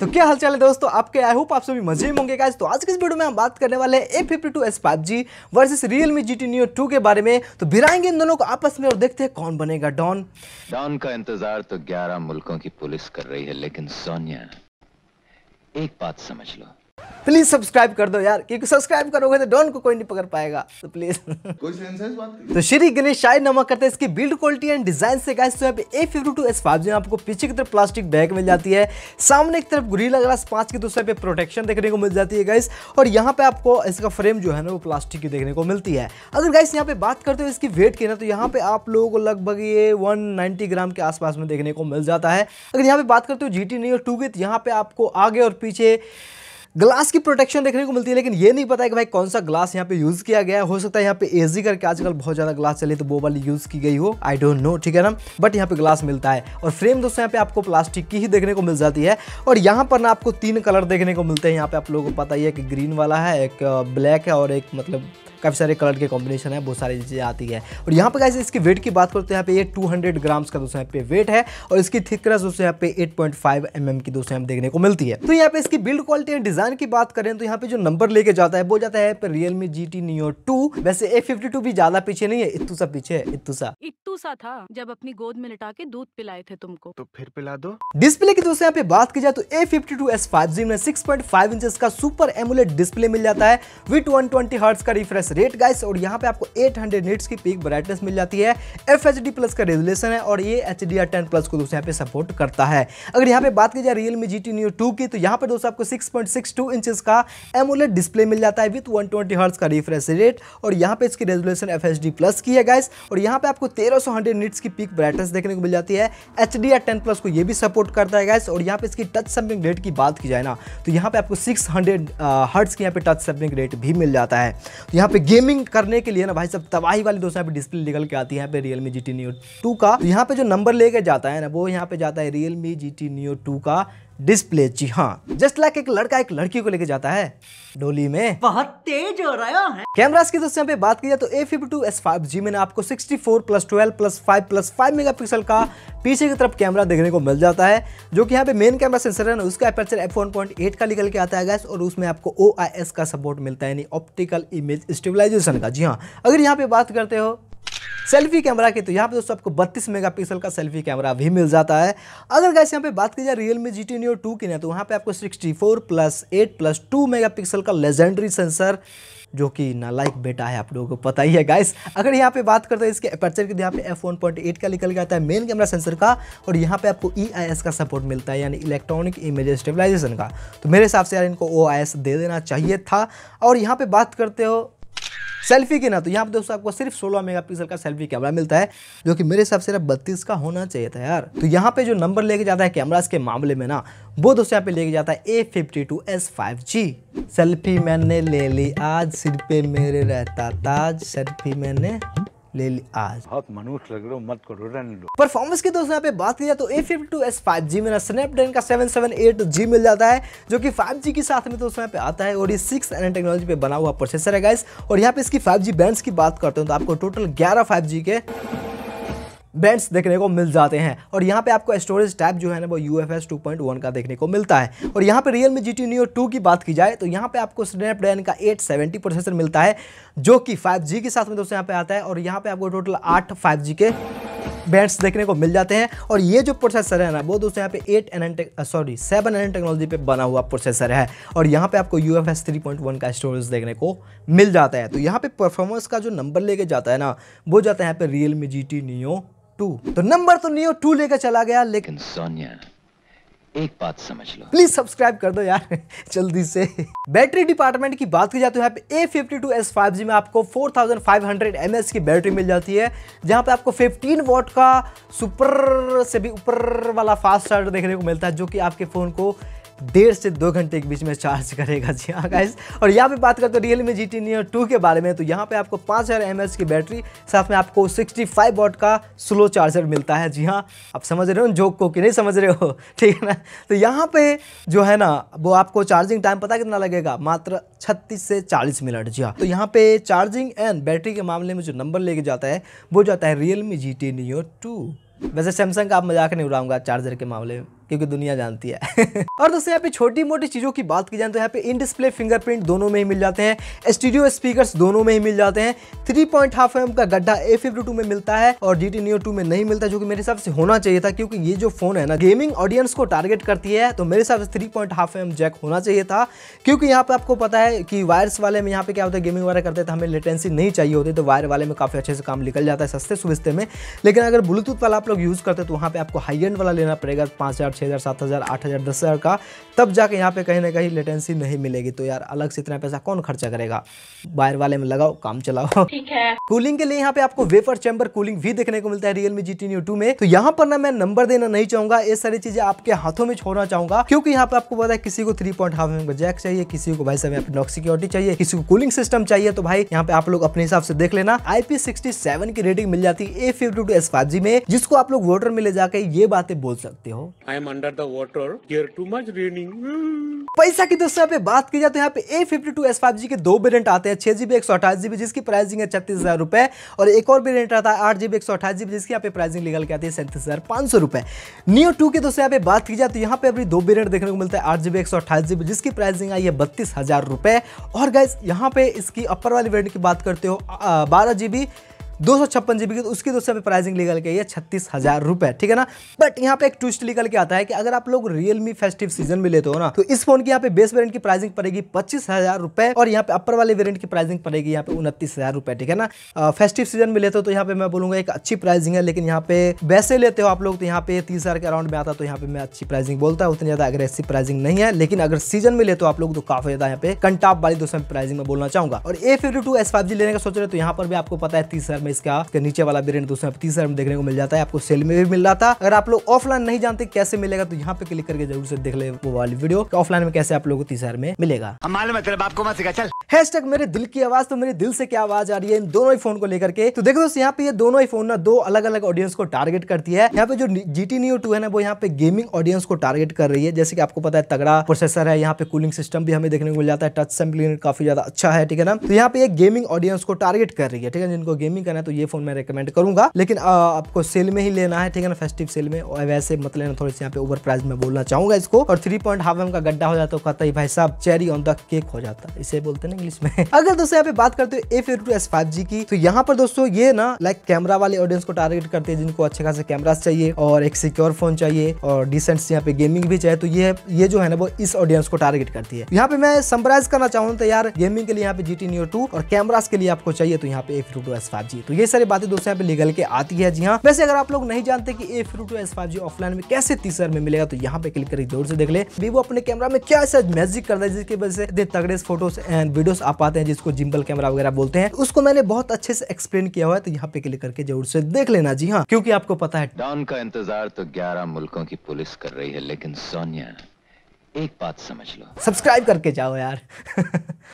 तो क्या हालचाल है दोस्तों आपके आई होप आप सभी मजे में होंगे गाइस तो आज के इस वीडियो में हम बात करने वाले हैं A fifty two S five G versus Realme G T Neo two के बारे में तो भिराएंगे इन दोनों को आपस में और देखते हैं कौन बनेगा डॉन डॉन का इंतजार तो ग्यारह मुल्कों की पुलिस कर रही है लेकिन सोनिया एक बात समझ लो प्लीज सब्सक्राइब कर दो यार क्योंकि सब्सक्राइब करोगे तो डॉन को कोई नहीं पकड़ पाएगा तो प्लीज तो श्री गणेश नमक करते हैं इसकी बिल्ड क्वालिटी एंड डिजाइन से गाइस तो A fifty two S five जो आपको पीछे की तरफ प्लास्टिक बैग मिल जाती है सामने की तरफ ग्रीला ग्लास पांच की दूसरे पे प्रोटेक्शन देखने को मिल जाती है गाइस और यहाँ पे आपको इसका फ्रेम जो है ना वो प्लास्टिक की देखने को मिलती है अगर गाइस यहाँ पे बात करते हो इसकी वेट की ना तो यहाँ पे आप लोगों को लगभग ये वन ग्राम के आसपास में देखने को मिल जाता है अगर यहाँ पे बात करते हो जी टी नहीं और टू की तो यहाँ पे आपको आगे और पीछे ग्लास की प्रोटेक्शन देखने को मिलती है लेकिन ये नहीं पता है कि भाई कौन सा ग्लास यहाँ पे यूज़ किया गया हो सकता है यहाँ पे एजी करके आजकल बहुत ज़्यादा ग्लास चले तो वो वाली यूज़ की गई हो आई डोंट नो ठीक है ना बट यहाँ पे ग्लास मिलता है और फ्रेम दोस्तों यहाँ पे आपको प्लास्टिक की ही देखने को मिल जाती है और यहाँ पर ना आपको तीन कलर देखने को मिलते हैं यहाँ पे आप लोगों को पता ही है कि ग्रीन वाला है एक ब्लैक है और एक मतलब काफ़ी सारे कलर के कॉम्बिनेशन है बहुत सारी चीज़ें आती है और यहाँ पर कैसे इसके वेट की बात करते हैं यहाँ पे ये 200 ग्राम्स का दोस्तों यहाँ पे वेट है और इसकी थिकनेस दोस्तों यहाँ पे 8.5 पॉइंट mm की दोस्तों हम देखने को मिलती है तो यहाँ पे इसकी बिल्ड क्वालिटी एंड डिजाइन की बात करें तो यहाँ पे जो नंबर लेके जाता है वो जाता है Realme G T Neo two वैसे ए फिफ्टी टू भी ज्यादा पीछे नहीं है इतू सा पीछे है इतू सा इतू सा था जब अपनी गोद में लिटा के दूध पिलाए थे तुमको तो फिर पिला दो डिस्प्ले की दोस्तों यहाँ पे बात की जाए तो A fifty two S five G में सिक्स पॉइंट फाइव इंच का सुपर एमुलेट डिस्प्ले मिल जाता है विथ वन ट्वेंटी हर्ट्स का रिफ्रेश रेट गाइस और यहाँ पे आपको 800 हंड्रेड निट्स की पीक ब्राइटनेस मिल जाती है एफ एच डी प्लस का रेजुलेशन है और ये H D R ten plus को दोस्तों यहाँ पे सपोर्ट करता है अगर यहाँ पे बात की जाए Realme G T Neo two की तो यहाँ पे दोस्तों आपको six point six two inches का एमोलेट डिस्प्ले मिल जाता है विथ वन ट्वेंटी हर्ट्स का रिफ्रेश रेट और यहाँ पे इसकी resolution F H D plus की है गाइस और यहाँ पे आपको तेरह सौ हंड्रेड निट्स की पीक ब्राइटनेस देखने को मिल जाती है H D R ten plus को ये भी सपोर्ट करता है गाइस और यहाँ पे इसकी टच सैम्पलिंग रेट की बात की जाए ना तो यहाँ पे आपको सिक्स हंड्रेड हर्ट्स की यहाँ पे टच सैम्पलिंग रेट भी मिल जाता है तो यहाँ पे गेमिंग करने के लिए ना भाई सब तबाही वाली दोस्तों यहाँ डिस्प्ले निकल के आती है यहाँ पे Realme G T Neo two का यहाँ पे जो नंबर लेके जाता है ना वो यहाँ पे जाता है Realme G T Neo two का डिस्प्ले जी हाँ जस्ट लाइक एक लड़का एक लड़की को लेके जाता है डोली में बहुत तेज हो रहा है कैमरास की दोस्तों पे बात की जाए तो A fifty two S five G में आपको 64 प्लस 12 प्लस 5 प्लस 5 मेगापिक्सल का पीछे की तरफ कैमरा देखने को मिल जाता है जो कि यहाँ पे मेन कैमरा सेंसर है ना उसका aperture F one point eight का निकल के आता है गैस और उसमें आपको ओ का सपोर्ट मिलता है यानी ऑप्टिकल इमेज स्टेबिलाईजेशन का जी हाँ अगर यहाँ पे बात करते हो सेल्फी कैमरा की तो यहाँ पे दोस्तों आपको 32 मेगापिक्सल का सेल्फी कैमरा भी मिल जाता है अगर गैस यहाँ पे बात की जाए Realme G T Neo two की ना तो वहाँ पे आपको 64 plus eight plus two mega का लेजेंडरी सेंसर जो कि लाइक बेटा है आप लोगों को पता ही है गाइस अगर यहाँ पे बात करते हैं इसके अपर्चर की तो यहाँ पे एफ वन पॉइंट एट का निकल के आता है मेन कैमरा सेंसर का और यहाँ पे आपको ई आई एस का सपोर्ट मिलता है यानी इलेक्ट्रॉनिक इमेज स्टेबलाइजेशन का तो मेरे हिसाब से यार इनको ओ आई एस दे देना चाहिए था और यहाँ पे बात करते हो सेल्फी की ना तो यहाँ पर दोस्तों आपको सिर्फ 16 मेगापिक्सल का सेल्फी कैमरा मिलता है जो कि मेरे हिसाब से बत्तीस का होना चाहिए था यार तो यहाँ पे जो नंबर लेके जाता है कैमरास के मामले में ना वो दोस्तों यहाँ पे लेके जाता है A fifty two S five G selfie मैंने ले ली आज सिर पे मेरे रहता ताज सेल्फी मैंने ले आज बहुत मनुष्य लग रहे हो मत करो रन लो परफॉर्मेंस की दोस्तों यहाँ पे बात की जाए तो A fifty two S five G मेरा स्नैपड्रैगन का सेवन सेवन एट जी मिल जाता है जो कि फाइव जी के साथ में दोस्तों यहाँ पे आता है और ये सिक्स एन टेक्नोलॉजी पे बना हुआ प्रोसेसर है गाइस और यहाँ पे इसकी फाइव जी बैंड की बात करते हैं तो आपको टोटल ग्यारह फाइव जी के बैंड्स देखने को मिल जाते हैं और यहाँ पे आपको स्टोरेज टाइप जो है ना वो U F S two point one का देखने को मिलता है और यहाँ पे Realme G T Neo two की बात की जाए तो यहाँ पे आपको स्नैपड्रैगन का एट सेवेंटी प्रोसेसर मिलता है जो कि फाइव जी के साथ में दोस्तों यहाँ पे आता है और यहाँ पे आपको टोटल आठ फाइव जी के बैंड्स देखने को मिल जाते हैं और ये जो प्रोसेसर है ना वो दोस्तों यहाँ पे eight N N sorry seven N technology पे बना हुआ प्रोसेसर है और यहाँ पे आपको U F S three point one का स्टोरेज देखने को मिल जाता है तो यहाँ पे परफॉर्मेंस का जो नंबर लेके जाता है ना वो जाता है यहाँ पे Realme G T Neo two तो नंबर तो नियो टू लेकर चला गया लेकिन सोनिया एक बात समझ लो प्लीज सब्सक्राइब कर दो यार जल्दी से बैटरी डिपार्टमेंट की बात की जाती है यहाँ पे A fifty two S five G में आपको 4500 थाउजेंड की बैटरी मिल जाती है जहाँ पे आपको 15 वॉट का सुपर से भी ऊपर वाला फास्ट चार्जर देखने को मिलता है जो कि आपके फ़ोन को डेढ़ से दो घंटे के बीच में चार्ज करेगा जी हाँ गाइस और यहाँ पे बात करते हैं Realme G T Neo two के बारे में तो यहाँ पे आपको पाँच हज़ार एम की बैटरी साथ में आपको 65 फाइव वॉट का स्लो चार्जर मिलता है जी हाँ आप समझ रहे हो जोक को कि नहीं समझ रहे हो ठीक है ना तो यहाँ पे जो है ना वो आपको चार्जिंग टाइम पता कितना लगेगा मात्र छत्तीस से चालीस मिनट जी हाँ तो यहाँ पे चार्जिंग एंड बैटरी के मामले में जो नंबर लेके जाता है वो जाता है Realme G T Neo two वैसे सैमसंग का आप मजाक नहीं उड़ाऊंगा चार्जर के मामले में क्योंकि दुनिया जानती है और दोस्तों यहाँ पे छोटी मोटी चीज़ों की बात की जाए तो यहाँ पे इन डिस्प्ले फिंगरप्रिंट दोनों में ही मिल जाते हैं स्टूडियो स्पीकर दोनों में ही मिल जाते हैं थ्री पॉइंट हाफ एम का गड्ढा ए फिफ्टी में मिलता है और डी टी टू में नहीं मिलता जो कि मेरे हिसाब से होना चाहिए था क्योंकि ये जो फोन है ना गेमिंग ऑडियंस को टारगेट करती है तो मेरे हिसाब से three point half M jack होना चाहिए था क्योंकि यहाँ पे आपको पता है कि वायरस वाले में यहाँ पे क्या होता है गेमिंग वगैरह करते तो हमें लेटेंसी नहीं चाहिए होती तो वायर वाले में काफ़ी अच्छे से काम निकल जाता है सस्ते सुविस्ते में लेकिन अगर ब्लूटूथ वाला आप लोग यूज़ करते तो वहाँ पे आपको हाई एंड वाला लेना पड़ेगा पाँच हज़ार छः हज़ार सात हज़ार आठ हज़ार दस हज़ार का तब जाके यहाँ पे कहीं ना कहीं लेटेंसी नहीं मिलेगी तो यार अलग से इतना पैसा कौन खर्चा करेगा बायर वाले में लगाओ काम चलाओ ठीक है कूलिंग के लिए यहाँ पे आपको वेफर चैम्बर कूलिंग भी देखने को मिलता है Realme G T Neo two में तो यहाँ पर ना मैं नंबर देना नहीं चाहूंगा ये सारी चीजें आपके हाथों में छोड़ना चाहूंगा क्योंकि यहाँ पे आपको पता है किसी को थ्री पॉइंट हाफ जैक चाहिए किसी को भाई साहब नॉक सिक्योरिटी चाहिए किसी को कूलिंग सिस्टम चाहिए तो भाई यहाँ पे आप लोग अपने हिसाब से देख लेना आईपी की रेटिंग मिल जाती है ए फिफ्टी में जिसको आप लोग वोटर में ले जाकर ये बातें बोल सकते हो आई am under the water. Here too much raining. पैसा की दोस्तों यहाँ पे बात की जाए तो यहाँ पे A fifty two S five G के दो वेरियंट आते हैं छः जीबी एक सौ अठाईस जीबी जिसकी प्राइसिंग है छत्तीस हज़ार रुपए और एक और वेरियंट आता है आठ जीबी एक सौ अठाईस जीबी जिसकी यहाँ पे प्राइसिंग निकल के आती है सैंतीस हज़ार पांच सौ रुपए नियो टू के दोस्तों यहाँ पे बात की जाए तो यहाँ पे अभी दो वेरियंट देखने को मिलता है आठ जीबी एक सौ अठाईस जीबी जिसकी प्राइसिंग आई है बत्तीस हज़ार रुपए और गैस यहाँ पे इसकी अपर वाली वेरियंट की बात करते हो बारह जीबी दो सौ छप्पन जीबी की तो उसकी दोस्तों यहाँ पे प्राइसिंग निकल के ये छत्तीस हज़ार रुपए ठीक है ना बट यहाँ पे एक ट्विस्ट निकल के आता है कि अगर आप लोग रियलमी फेस्टिव सीजन में लेते हो ना तो इस फोन की यहाँ पे बेस वेरियंट की प्राइसिंग पड़ेगी पच्चीस हज़ार रुपए और यहाँ पे अपर वाले वेरियंट की प्राइसिंग पड़ेगी यहाँ पे उनतीस हज़ार रुपए ठीक है ना फेस्टिव सीजन में लेते हो तो यहाँ पे मैं बोलूंगा एक अच्छी प्राइसिंग है लेकिन यहाँ पे वैसे लेते हो आप लोग तो यहाँ पे तीस हज़ार के अराउंड में आता तो यहाँ पे मैं अच्छी प्राइसिंग बोलता हूँ उतनी ज़्यादा अग्रेसिव प्राइसिंग नहीं है लेकिन अगर सीजन में लेते हो आप लोग तो काफ़ी ज़्यादा यहाँ पे कंटाप वाली दोस्तों प्राइसिंग में बोलना चाहूंगा और A fifty two S five G लेने का सोच रहे तो यहाँ पर भी आपको पता है तीस में इसका नीचे वाला भी रेंट दोस्तों तीस हजार में देखने को मिल जाता है आपको सेल में भी मिल रहा था अगर आप लोग ऑफलाइन नहीं जानते कैसे मिलेगा तो यहाँ पे क्लिक करके जरूर से देख ले वो वाली वीडियो ऑफलाइन में कैसे आप लोग को तीस हजार में मिलेगा हमारे मतलब आपको मत सिखा चल हैशटैग मेरे दिल की आवाज तो मेरे दिल से क्या आवाज आ रही है इन दोनों ही फोन को लेकर के तो देखो दोस्तों यहाँ पे ये दोनों ही फोन ना दो अलग अलग ऑडियंस को टारगेट करती है यहाँ पे जो जी टी न्यू टू है ना वो यहाँ पे गेमिंग ऑडियंस को टारगेट कर रही है जैसे कि आपको पता है तगड़ा प्रोसेसर है यहाँ पे कूलिंग सिस्टम भी हमें देखने को मिल जाता है टच सैम्पलिंग काफी ज्यादा अच्छा है ठीक है ना तो यहाँ पे गेमिंग ऑडियंस को टारगेट कर रही है ठीक है जिनको गेमिंग करना है तो ये फोन मैं रिकमेंड करूंगा लेकिन आपको सेल में ही लेना है ठीक है ना फेस्टिव सेल में वैसे मत मतलब लेना थोड़ी सी यहाँ पे ओवर प्राइस में बोलना चाहूंगा इसको और थ्री पॉइंट हाफ एम का गड्ढा हो जाता है तो कहता भाई साहब चेरी ऑन द केक हो जाता है इसे बोलते ना इंग्लिश में अगर दोस्तों यहाँ पे बात करते हो A fifty S five G की तो यहाँ पर दोस्तों ये ना लाइक कैमरा वाले ऑडियंस को टारगेट करते हैं जिनको अच्छे खासे कैमरा चाहिए और एक सिक्योर फोन चाहिए और डिसेंट यहाँ पे गेमिंग भी चाहिए तो ये ये जो है ना वो इस ऑडियंस को टारगेट करती है यहाँ पे मैं समराइज करना चाहूँ तो यार गेमिंग के लिए यहाँ पे जी टी न्यू टू और कैमराज के लिए आपको चाहिए तो यहाँ पे A two S five G तो ये सारी बातें दोस्तों यहाँ पे निगल के आती है जी हाँ वैसे अगर आप लोग नहीं जानते कि A two S five G offline में कैसे तीसर में मिलेगा तो यहाँ पे क्लिक करके जोर से देख ले वीवो अपने कैमरा में क्या ऐसा मैजिक कर रहा है जिसकी वजह से इतने तगड़े फोटोज एंड वीडियो वीडियोस आप आते हैं जिसको जिम्बल कैमरा वगैरह बोलते हैं उसको मैंने बहुत अच्छे से एक्सप्लेन किया हुआ है तो यहाँ पे क्लिक करके जरूर से देख लेना जी हाँ क्योंकि आपको पता है डॉन का इंतजार तो ग्यारह मुल्कों की पुलिस कर रही है लेकिन सोनिया एक बात समझ लो सब्सक्राइब करके जाओ यार